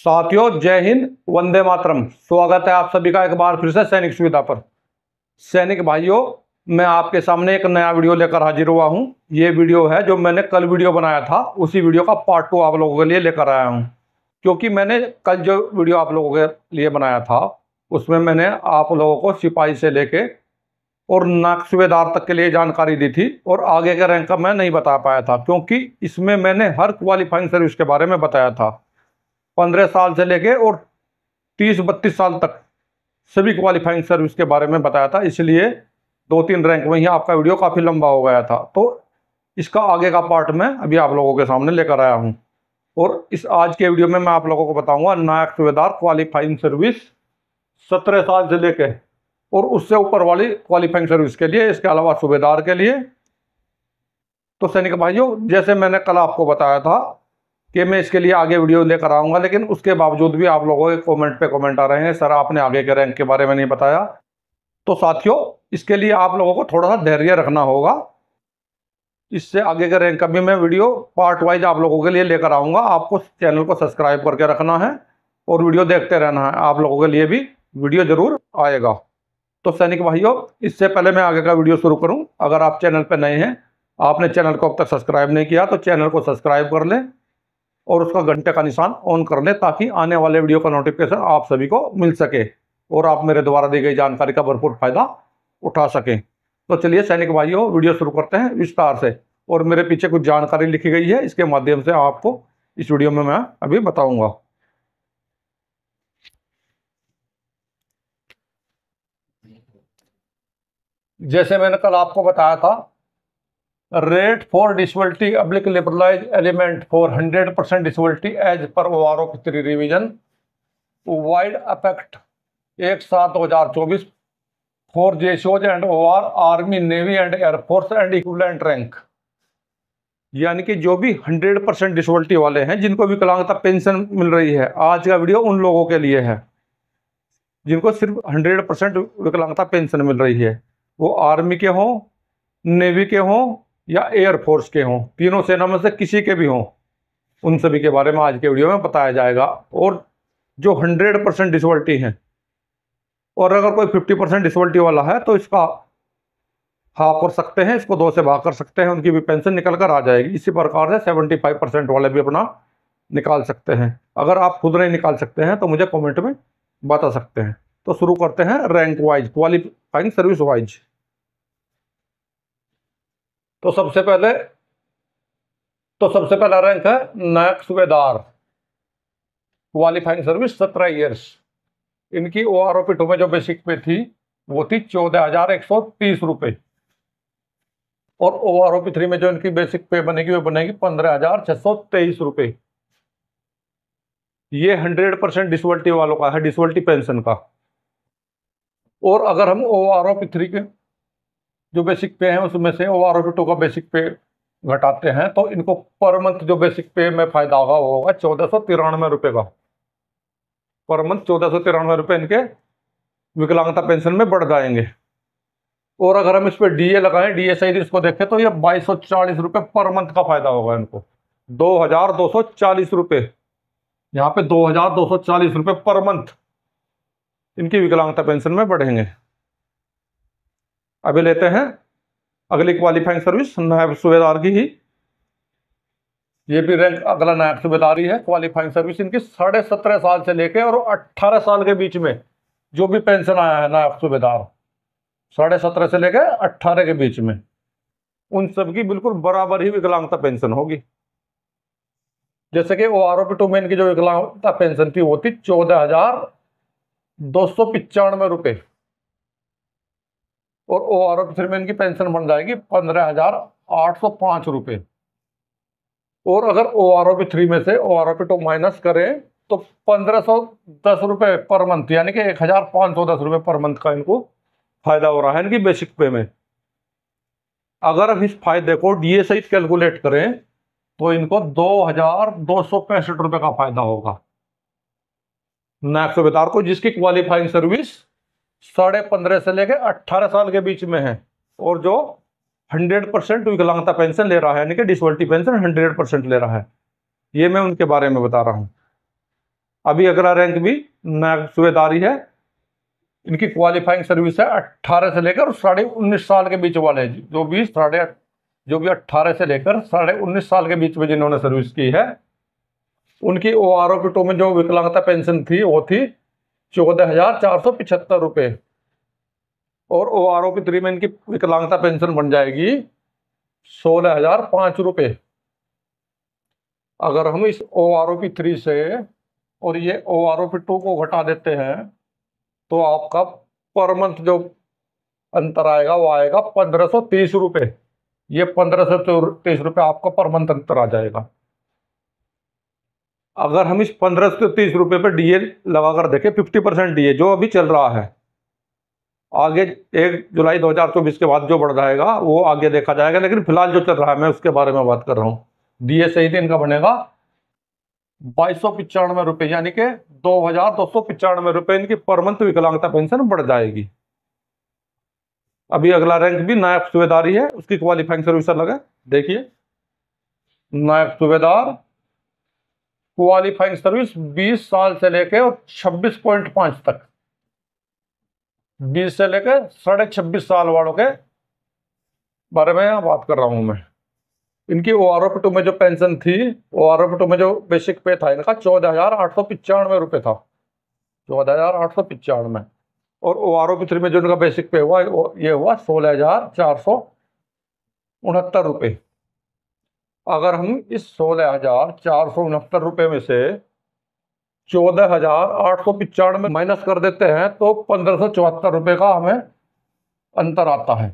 साथियों जय हिंद वंदे मातरम स्वागत है आप सभी का एक बार फिर से सैनिक सुविधा पर सैनिक भाइयों मैं आपके सामने एक नया वीडियो लेकर हाजिर हुआ हूं ये वीडियो है जो मैंने कल वीडियो बनाया था उसी वीडियो का पार्ट टू आप लोगों के लिए लेकर आया हूं क्योंकि मैंने कल जो वीडियो आप लोगों के लिए बनाया था उसमें मैंने आप लोगों को सिपाही से लेके और नाक सूबेदार तक के लिए जानकारी दी थी और आगे के रैंक का मैं नहीं बता पाया था क्योंकि इसमें मैंने हर क्वालिफाइंग सर्विस के बारे में बताया था पंद्रह साल से लेके और तीस बत्तीस साल तक सभी क्वालिफाइंग सर्विस के बारे में बताया था इसलिए दो तीन रैंक में ही आपका वीडियो काफ़ी लंबा हो गया था तो इसका आगे का पार्ट मैं अभी आप लोगों के सामने लेकर आया हूँ और इस आज के वीडियो में मैं आप लोगों को बताऊँगा नायक सुबेदार क्वालिफाइंग सर्विस सत्रह साल से लेके और उससे ऊपर वाली क्वालिफाइंग सर्विस के लिए इसके अलावा सूबेदार के लिए तो सैनिक भाइयों जैसे मैंने कल आपको बताया था कि मैं इसके लिए आगे वीडियो लेकर आऊँगा लेकिन उसके बावजूद भी आप लोगों के कॉमेंट पर कॉमेंट आ रहे हैं सर आपने आगे के रैंक के बारे में नहीं बताया तो साथियों इसके लिए आप लोगों को थोड़ा सा धैर्य रखना होगा इससे आगे के रैंक का भी मैं वीडियो पार्ट वाइज आप लोगों के लिए लेकर आऊँगा आपको चैनल को सब्सक्राइब करके रखना है और वीडियो देखते रहना है आप लोगों के लिए भी वीडियो ज़रूर आएगा तो सैनिक भाइयों इससे पहले मैं आगे का वीडियो शुरू करूं अगर आप चैनल पर नए हैं आपने चैनल को अब तक सब्सक्राइब नहीं किया तो चैनल को सब्सक्राइब कर लें और उसका घंटे का निशान ऑन कर लें ताकि आने वाले वीडियो का नोटिफिकेशन आप सभी को मिल सके और आप मेरे द्वारा दी गई जानकारी का भरपूर फायदा उठा सकें तो चलिए सैनिक भाइयों वीडियो शुरू करते हैं विस्तार से और मेरे पीछे कुछ जानकारी लिखी गई है इसके माध्यम से आपको इस वीडियो में मैं अभी बताऊंगा जैसे मैंने कल आपको बताया था रेट फॉर डिसबलिटी अब्लिक liberalise element for hundred percent disability as per O R ओ की थ्री रिविजन वाइड अफेक्ट एक सात दो हज़ार चौबीस फॉर जेशोज and O R army navy and air force and equivalent rank यानी कि जो भी हंड्रेड परसेंट डिसबलिटी वाले हैं जिनको विकलांगता पेंशन मिल रही है आज का वीडियो उन लोगों के लिए है जिनको सिर्फ हंड्रेड परसेंट विकलांगता पेंशन मिल रही है वो आर्मी के हों नेवी के हों या एयरफोर्स के हों तीनों सेना में से किसी के भी हों उन सभी के बारे में आज के वीडियो में बताया जाएगा और जो हंड्रेड परसेंट डिसवल्टी हैं और अगर कोई फिफ्टी परसेंट डिसवल्टी वाला है तो इसका हाफ कर सकते हैं इसको दो से भाग कर सकते हैं उनकी भी पेंशन निकल कर आ जाएगी इसी प्रकार से सेवेंटी फाइव परसेंट वाले भी अपना निकाल सकते हैं अगर आप खुद नहीं निकाल सकते हैं तो मुझे कॉमेंट में बता सकते हैं तो शुरू करते हैं rank wise qualifying service wise तो सबसे पहले तो सबसे पहला रैंक है नायक सुबेदार क्वालिफाइंग सर्विस सत्रह ईयर्स इनकी ओ आर ओ पी में जो बेसिक पे थी वो थी चौदह हजार एक सौ तीस रुपये और O R O P three में जो इनकी बेसिक पे बनेगी वो बनेगी पंद्रह हजार छः सौ तेईस रुपये ये हंड्रेड परसेंट डिसवल्टी वालों का है डिसवल्टी पेंशन का और अगर हम O R O P three के जो बेसिक पे हैं उसमें से ओ आर टू का बेसिक पे घटाते हैं तो इनको पर मंथ जो बेसिक पे में फ़ायदा होगा वो होगा चौदह सौ तिरानवे रुपये का पर मंथ चौदह सौ तिरानवे रुपये इनके विकलांगता पेंशन में बढ़ जाएंगे और अगर हम इस पर डी ए लगाएं डी ए सही इसको देखें तो ये बाईस सौ चालीस रुपये पर मंथ का फ़ायदा होगा इनको दो हज़ार दो सौ चालीस रुपये यहाँ पे दो हज़ार दो सौ चालीस रुपये पर मंथ इनकी विकलांगता पेंशन में बढ़ेंगे अभी लेते हैं अगली क्वालिफाइंग सर्विस नायब सूबेदार की ही ये भी रैंक अगला नायब सूबेदारी है क्वालिफाइंग सर्विस इनकी साढ़े सत्रह साल से लेके और अट्ठारह साल के बीच में जो भी पेंशन आया है नायब सूबेदार साढ़े सत्रह से लेके अट्ठारह के बीच में उन सबकी बिल्कुल बराबर ही विकलांगता पेंशन होगी जैसे कि O R O P two में इनकी जो विकलांगता पेंशन थी वो थी चौदह हजार दो सौ रुपये और ओ आर फिर में इनकी पेंशन बन जाएगी पंद्रह हजार आठ सौ पाँच रुपये और अगर O R O P three में से O R O P two minus करें तो पंद्रह सौ दस रुपये पर मंथ यानी कि एक हजार पाँच सौ दस रुपये पर मंथ का इनको फायदा हो रहा है इनकी बेसिक पे में अगर अब इस फायदे को डी एस आई कैलकुलेट करें तो इनको दो हजार दो सौ पैंसठ रुपये का फायदा होगा नायक सुबेदार को जिसकी क्वालिफाइंग सर्विस साढ़े पंद्रह से लेकर अट्ठारह साल के बीच में है और जो हंड्रेड परसेंट विकलांगता पेंशन ले रहा है यानी कि डिसबल्टी पेंशन हंड्रेड परसेंट ले रहा है ये मैं उनके बारे में बता रहा हूँ अभी अगला रैंक भी नायब सुबेदारी है इनकी क्वालिफाइंग सर्विस है अट्ठारह से लेकर साढ़े उन्नीस साल के बीच वाले जो भी साढ़े जो भी अट्ठारह से लेकर साढ़े उन्नीस साल के बीच में जिन्होंने सर्विस की है उनकी ओ आर ओ में जो विकलांगता पेंशन थी वो थी चौदह हजार चार सौ पिछहत्तर रुपये और O R O P three में इनकी विकलांगता पेंशन बन जाएगी सोलह हजार पाँच रुपये अगर हम इस O R O P three से और ये O R O P two को घटा देते हैं तो आपका पर मंथ जो अंतर आएगा वो आएगा पंद्रह सौ तीस रुपये ये पंद्रह सौ तीस रुपये आपका पर मंथ अंतर आ जाएगा अगर हम इस पंद्रह सौ तीस रुपये पर डी लगा कर देखें फिफ्टी परसेंट डी जो अभी चल रहा है आगे एक जुलाई 2024 के बाद जो बढ़ जाएगा वो आगे देखा जाएगा लेकिन फिलहाल जो चल रहा है मैं उसके बारे में बात कर रहा हूँ डी ए सहित इनका बनेगा बाईस सौ पिचानवे रुपये यानी कि दो हजार दो सौ पिचानवे रुपये इनकी पर मंथ विकलांगता पेंशन बढ़ जाएगी अभी अगला रैंक भी नायब सूबेदारी है उसकी क्वालिफाइंग अलग है देखिए नायब सूबेदार क्वालिफाइंग सर्विस 20 साल से लेकर और 26.5 तक 20 से लेकर साढ़े छब्बीस साल वालों के बारे में बात कर रहा हूँ मैं इनकी ओ आर टू में जो पेंशन थी ओ आर टू में जो बेसिक पे था इनका चौदह हज़ार आठ सौ पचानवे रुपये था चौदह हज़ार आठ सौ पचानवे और ओ आर थ्री में जो इनका बेसिक पे हुआ ये हुआ सोलह हज़ार चार सौ उनहत्तर रुपये अगर हम इस सोलह हजार चार सौ उनहत्तर रुपये में से चौदह हजार आठ सौ पिचानवे माइनस कर देते हैं तो पंद्रह सौ चौहत्तर रुपये का हमें अंतर आता है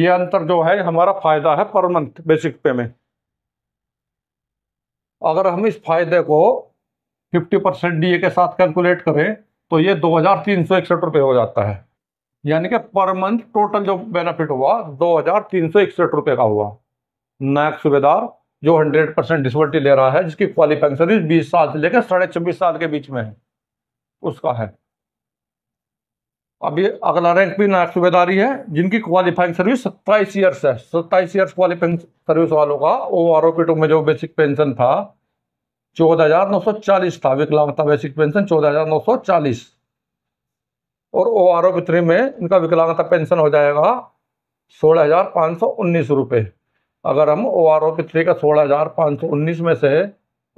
ये अंतर जो है हमारा फायदा है पर मंथ बेसिक पे में अगर हम इस फायदे को 50 परसेंट डी के साथ कैलकुलेट करें तो ये दो हजार तीन सौ इकसठ रुपये हो जाता है यानी कि पर मंथ टोटल जो बेनिफिट हुआ दो हजार तीन सौ इकसठ रुपये का हुआ नायक सूबेदार जो 100 परसेंट डिसबिलिटी ले रहा है जिसकी क्वालिफाइंग सर्विस बीस साल से लेकर साढ़े छब्बीस साल के बीच में है उसका है अभी अगला रैंक भी नायक सूबेदारी है जिनकी क्वालिफाइंग सर्विस सत्ताईस ईयर्स है सत्ताईस ईयर्स क्वालिफाइंग सर्विस वालों का O R O P two में जो बेसिक पेंशन था चौदह हजार नौ सौ चालीस था विकलांगता बेसिक पेंशन चौदह हजार नौ सौ चालीस और O R O P three में इनका विकलांगता पेंशन हो जाएगा सोलह हजार पाँच सौ उन्नीस रुपये अगर हम O R O P three का सोलह हज़ार पाँच सौ उन्नीस में से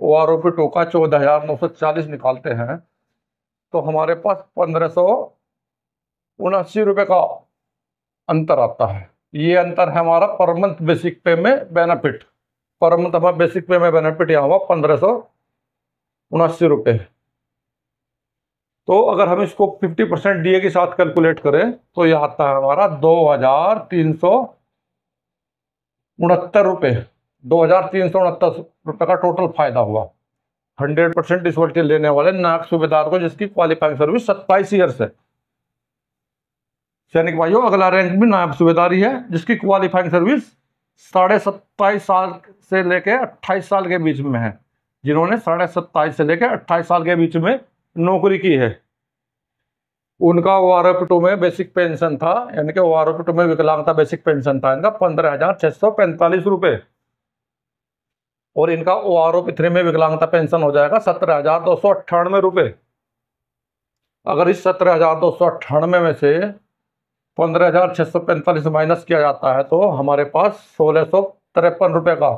O R O P two का चौदह हज़ार नौ सौ चालीस निकालते हैं तो हमारे पास पंद्रह सौ उनासी रुपये का अंतर आता है ये अंतर है हमारा पर मंथ बेसिक पे में बेनिफिट पर मंथ हमारा बेसिक पे में बेनिफिट यहाँ हुआ पंद्रह सौ उनासी रुपये तो अगर हम इसको फिफ्टी परसेंट डी के साथ कैलकुलेट करें तो यह आता है हमारा दो हज़ार तीन सौ उनहत्तर रुपये दो हज़ार तीन सौ उनहत्तर रुपये का टोटल फ़ायदा हुआ हंड्रेड परसेंट डिसवर्टी लेने वाले नाक सूबेदार को जिसकी क्वालिफाइंग सर्विस सत्ताईस ईयर्स है सैनिक भाइयों अगला रैंक भी नायब सूबेदार ही है जिसकी क्वालिफाइंग सर्विस साढ़े सत्ताईस साल से लेकर अट्ठाईस साल के बीच में है जिन्होंने साढ़े सत्ताईस से लेकर अट्ठाईस साल के बीच में नौकरी की है उनका ओ आर एफ टू में बेसिक पेंशन था यानी कि ओ आर एफ टू में विकलांगता बेसिक पेंशन था इनका पंद्रह हजार छह सौ पैंतालीस रुपये और इनका ओ आर ओ थ्री में विकलांगता पेंशन हो जाएगा सत्रह हजार दो सौ अट्ठानवे रुपये अगर इस सत्रह हजार दो सौ अट्ठानवे में से पंद्रह हजार छः सौ पैंतालीस माइनस किया जाता है तो हमारे पास सोलह सौ तिरपन रुपये का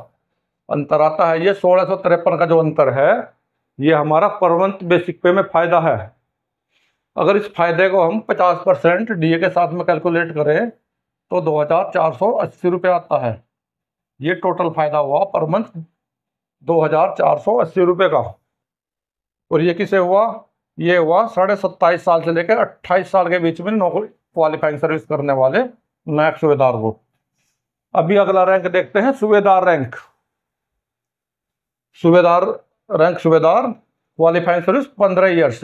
अंतर आता है ये सोलह सौ तिरपन का जो अंतर है ये हमारा परवंत बेसिक पे में फ़ायदा है अगर इस फायदे को हम 50 परसेंट डी के साथ में कैलकुलेट करें तो दो हज़ार चार सौ अस्सी रुपये आता है ये टोटल फ़ायदा हुआ पर मंथ दो हज़ार चार सौ अस्सी रुपये का और ये किसे हुआ ये हुआ साढ़े सत्ताईस साल से लेकर अट्ठाईस साल के बीच में नौकरी क्वालिफाइंग सर्विस करने वाले नायक सूबेदार को अभी अगला रैंक देखते हैं सूबेदार रैंक सूबेदार रैंक सूबेदार क्वालिफाइंग सर्विस पंद्रह ईयर्स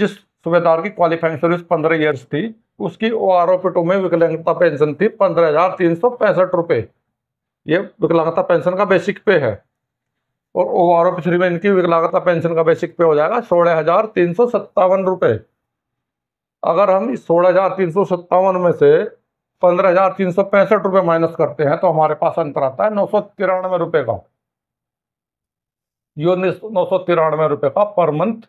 जिस सुबेदार की क्वालिफाइंग सर्विस पंद्रह ईयर्स थी उसकी ओ आर ओ में विकलांगता पेंशन थी पंद्रह हज़ार तीन सौ पैंसठ रुपये ये विकलांगता पेंशन का बेसिक पे है और ओ आर ओ में इनकी विकलांगता पेंशन का बेसिक पे हो जाएगा सोलह हज़ार तीन सौ सत्तावन रुपये अगर हम इस सोलह हज़ार तीन सौ सत्तावन में से पंद्रह हज़ार तीन सौ पैंसठ रुपये माइनस करते हैं तो हमारे पास अंतर आता है नौ सौ तिरानवे रुपये का यो नौ सौ तिरानवे रुपये का पर मंथ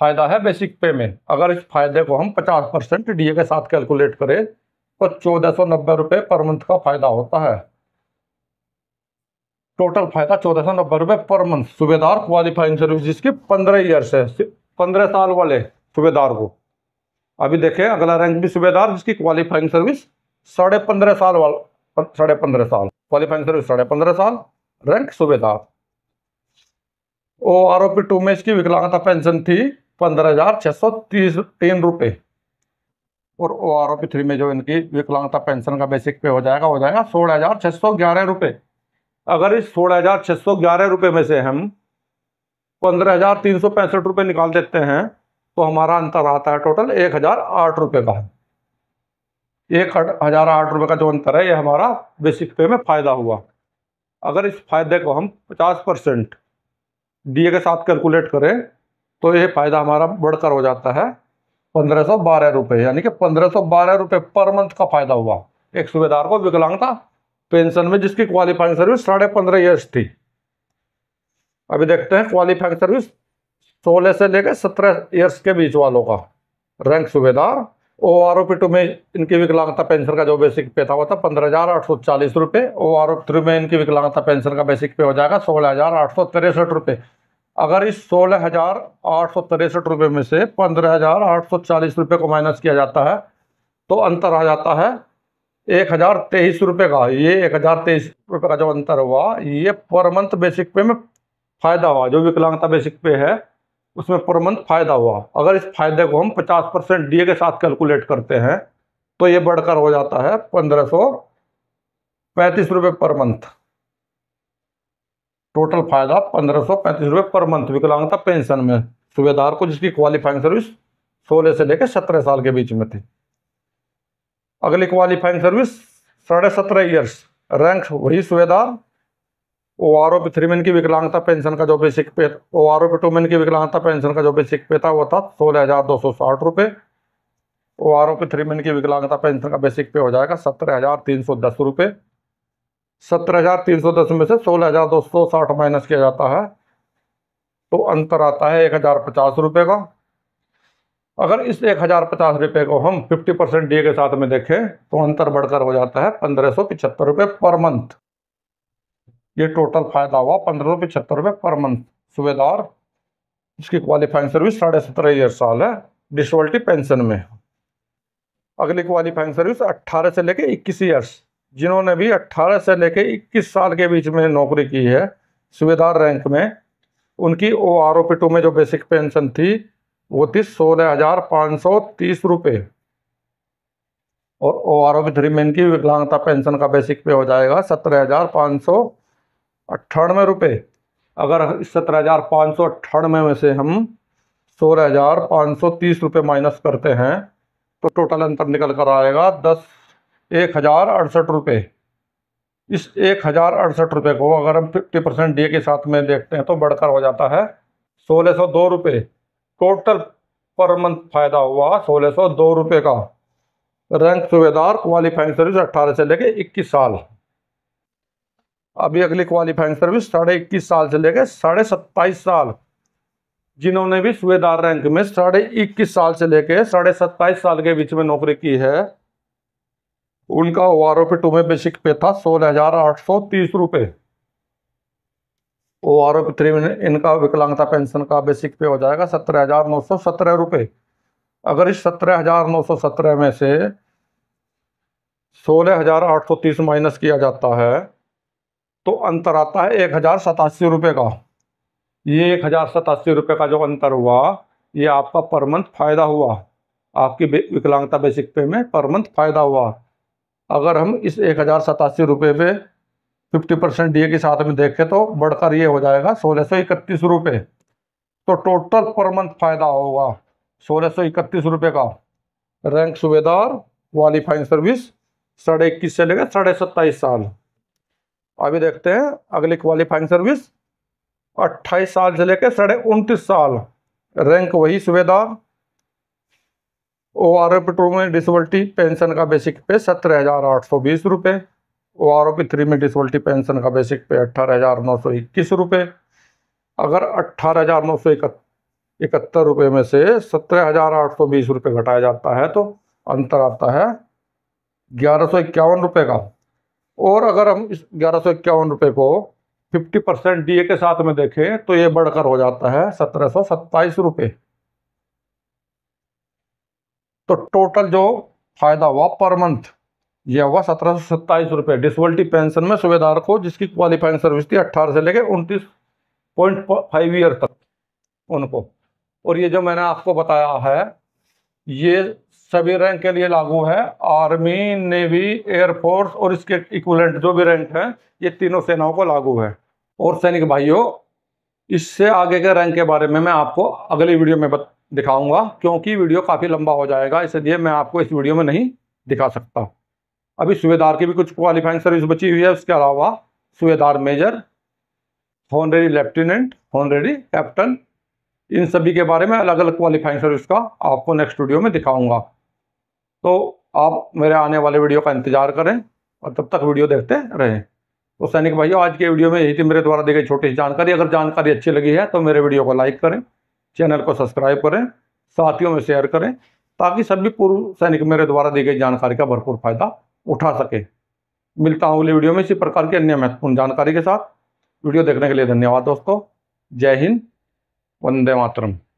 फ़ायदा है बेसिक पे में अगर इस फायदे को हम 50 परसेंट डी के साथ कैलकुलेट करें तो चौदह सौ नब्बे रुपये पर मंथ का फ़ायदा होता है टोटल फ़ायदा चौदह सौ नब्बे रुपये पर मंथ सूबेदार क्वालिफाइंग सर्विस जिसकी पंद्रह ईयर्स है पंद्रह साल वाले सूबेदार को अभी देखें अगला रैंक भी सूबेदार जिसकी क्वालिफाइंग सर्विस साढ़े पंद्रह साल वाला साढ़े पंद्रह साल क्वालिफाइंग सर्विस साढ़े पंद्रह साल rank Subedar O R O P two में इसकी विकलांगता पेंशन थी पंद्रह हजार छः सौ तीस तीन रुपये और O R O P three में जो इनकी विकलांगता पेंशन का बेसिक पे हो जाएगा हो जाएगा सोलह हजार छः सौ ग्यारह रुपये अगर इस सोलह हजार छः सौ ग्यारह रुपये में से हम पंद्रह हजार तीन सौ पैंसठ रुपये निकाल देते हैं तो हमारा अंतर आता है टोटल एक हजार आठ रुपये का एक हजार आठ रुपये का जो अंतर है ये हमारा बेसिक पे में फ़ायदा हुआ अगर इस फायदे को हम पचास परसेंट डी ए के साथ कैलकुलेट करें तो ये फ़ायदा हमारा बढ़कर हो जाता है पंद्रह सौ बारह रुपये यानी कि पंद्रह सौ बारह रुपये पर मंथ का फ़ायदा हुआ एक सूबेदार को विकलांगता पेंशन में जिसकी क्वालिफाइंग सर्विस साढ़े पंद्रह ईयर्स थी अभी देखते हैं क्वालिफाइंग सर्विस सोलह से लेकर सत्रह ईयर्स के बीच वालों का rank Subedar O R O P two में इनकी विकलांगता पेंशन का जो बेसिक पे था वो था पंद्रह हज़ार आठ सौ चालीस रुपये ओ आर ओ थ्री में इनकी विकलांगता पेंशन का बेसिक पे हो जाएगा सोलह हज़ार आठ सौ तिरसठ रुपये अगर इस सोलह हज़ार आठ सौ तिरसठ रुपये में से पंद्रह हज़ार आठ सौ चालीस रुपये को माइनस किया जाता है तो अंतर आ जाता है एक हज़ार तेईस रुपये का ये एक हज़ार तेईस रुपये का जो अंतर हुआ ये पर मंथ बेसिक पे में फ़ायदा हुआ जो विकलांगता बेसिक पे है उसमें पर मंथ फ़ायदा हुआ अगर इस फायदे को हम पचास परसेंट डी के साथ कैलकुलेट करते हैं तो ये बढ़कर हो जाता है पंद्रह सौ पैंतीस रुपये पर मंथ टोटल फायदा पंद्रह सौ पैंतीस रुपये पर मंथ विकलांगता पेंशन में सूबेदार को जिसकी क्वालिफाइंग सर्विस सोलह से लेकर सत्रह साल के बीच में थी अगली क्वालिफाइंग सर्विस साढ़े सत्रह ईयर्स रैंक वही Subedar O R O P three man की विकलांगता पेंशन का जो basic pay O R O P two man की विकलांगता पेंशन का जो बेसिक पे था वो था सोलह हज़ार दो सौ साठ रुपये O R O P three man की विकलांगता पेंशन का बेसिक पे हो जाएगा सत्रह हज़ार तीन सौ दस रुपये सत्रह हज़ार तीन सौ दस में से सोलह हज़ार दो सौ साठ माइनस किया जाता है तो अंतर आता है एक हज़ार पचास रुपये का अगर इस एक हज़ार पचास रुपये को हम फिफ्टी परसेंट डी के साथ में देखें तो अंतर बढ़कर हो जाता है पंद्रह सौ पिछहत्तर रुपये पर मंथ ये टोटल फायदा हुआ पंद्रह सौ पिछहत्तर रुपये पर मंथ सूबेदार इसकी क्वालिफाइंग सर्विस साढ़े सत्रह ईयर साल है डिसवल्टी पेंशन में अगली क्वालिफाइंग सर्विस अट्ठारह से लेकर इक्कीस ईयर्स जिन्होंने भी 18 से लेकर 21 साल के बीच में नौकरी की है सुबेदार रैंक में उनकी O R O P two में जो बेसिक पेंशन थी वो थी सोलह हज़ार पाँच सौ तीस रुपये और O R O P three में इनकी विकलांगता पेंशन का बेसिक पे हो जाएगा सत्रह हज़ार पाँच सौ अट्ठानवे रुपये अगर सत्रह हज़ार पाँच सौ अट्ठानवे में से हम सोलह हज़ार पाँच सौ तीस रुपये माइनस करते हैं तो टोटल अंतर निकल कर आएगा दस एक हज़ार अड़सठ रुपये इस एक हज़ार अड़सठ रुपये को अगर हम फिफ्टी परसेंट डी के साथ में देखते हैं तो बढ़कर हो जाता है सोलह सौ दो रुपये टोटल पर मंथ फ़ायदा हुआ सोलह सौ दो रुपये का रैंक सूबेदार क्वालिफाइंग सर्विस अट्ठारह से लेके इक्कीस साल अभी अगली क्वालिफाइंग सर्विस साढ़े इक्कीस साल से लेके साढ़े सत्ताईस साल जिन्होंने भी सूबेदार रैंक में साढ़े इक्कीस साल से लेके साढ़े सत्ताईस साल के बीच में नौकरी की है उनका ओ आर ओ पे टू में बेसिक पे था सोलह हजार आठ सौ तीस रुपये ओ आर ओ पे थ्री में इनका विकलांगता पेंशन का बेसिक पे हो जाएगा सत्रह हजार नौ सौ सत्रह रुपये अगर इस सत्रह हजार नौ सौ सत्रह में से सोलह हजार आठ सौ तीस माइनस किया जाता है तो अंतर आता है एक हजार सतासी रुपये का ये एक हजार सतासी रुपये का जो अंतर हुआ ये आपका पर मंथ फ़ायदा हुआ आपकी विकलांगता बेसिक पे में पर मंथ फ़ायदा हुआ अगर हम इस एक हज़ार सतासी रुपये पे फिफ्टी परसेंट डी के साथ में देखें तो बढ़कर ये हो जाएगा सोलह सौ इकतीस रुपये तो टोटल पर मंथ फ़ायदा होगा सोलह सौ इकतीस रुपये का रैंक सूबेदार क्वालिफाइंग सर्विस साढ़े इक्कीस से लेकर साढ़े सत्ताईस साल अभी देखते हैं अगली क्वालिफाइंग सर्विस अट्ठाईस साल से लेकर साढ़े उनतीस साल रैंक वही Subedar O R O P two में डिसबल्टी पेंशन का बेसिक पे सत्रह हज़ार आठ सौ बीस रुपये O R O P three में डिसबल्टी पेंशन का बेसिक पे अट्ठारह हज़ार नौ सौ इक्कीस रुपये अगर अट्ठारह हज़ार नौ सौ इकहत्तर रुपये में से सत्रह हज़ार आठ सौ बीस रुपये घटाया जाता है तो अंतर आता है ग्यारह सौ इक्यावन रुपये का और अगर हम इस ग्यारह सौ इक्यावन रुपये को फिफ्टी परसेंट डी ए के साथ में देखें तो ये बढ़कर हो जाता है सत्रह सौ सत्ताईस रुपये तो टोटल जो फायदा हुआ पर मंथ यह हुआ सत्रह सौ सत्ताईस रुपये डिसबलिटी पेंशन में सूबेदार को जिसकी क्वालिफाइंग सर्विस थी अट्ठारह से लेकर उनतीस पॉइंट फाइव ईयर तक उनको और ये जो मैंने आपको बताया है ये सभी रैंक के लिए लागू है आर्मी नेवी एयरफोर्स और इसके इक्वलेंट जो भी रैंक हैं ये तीनों सेनाओं को लागू है और सैनिक भाइयों इससे आगे के रैंक के बारे में मैं आपको अगली वीडियो में बता दिखाऊंगा क्योंकि वीडियो काफ़ी लंबा हो जाएगा इसलिए मैं आपको इस वीडियो में नहीं दिखा सकता अभी सूबेदार की भी कुछ क्वालिफाइंग सर्विस बची हुई है उसके अलावा Subedar major honorary lieutenant honorary captain इन सभी के बारे में अलग अलग क्वालिफाइंग सर्विस का आपको नेक्स्ट वीडियो में दिखाऊंगा तो आप मेरे आने वाले वीडियो का इंतजार करें और तब तक वीडियो देखते रहें तो सैनिक भाइयों आज के वीडियो में यही थी मेरे द्वारा दी गई छोटी सी जानकारी अगर जानकारी अच्छी लगी है तो मेरे वीडियो को लाइक करें चैनल को सब्सक्राइब करें साथियों में शेयर करें ताकि सभी पूर्व सैनिक मेरे द्वारा दी गई जानकारी का भरपूर फायदा उठा सके मिलता हूँ अगले वीडियो में इसी प्रकार की अन्य महत्वपूर्ण जानकारी के साथ वीडियो देखने के लिए धन्यवाद दोस्तों जय हिंद वंदे मातरम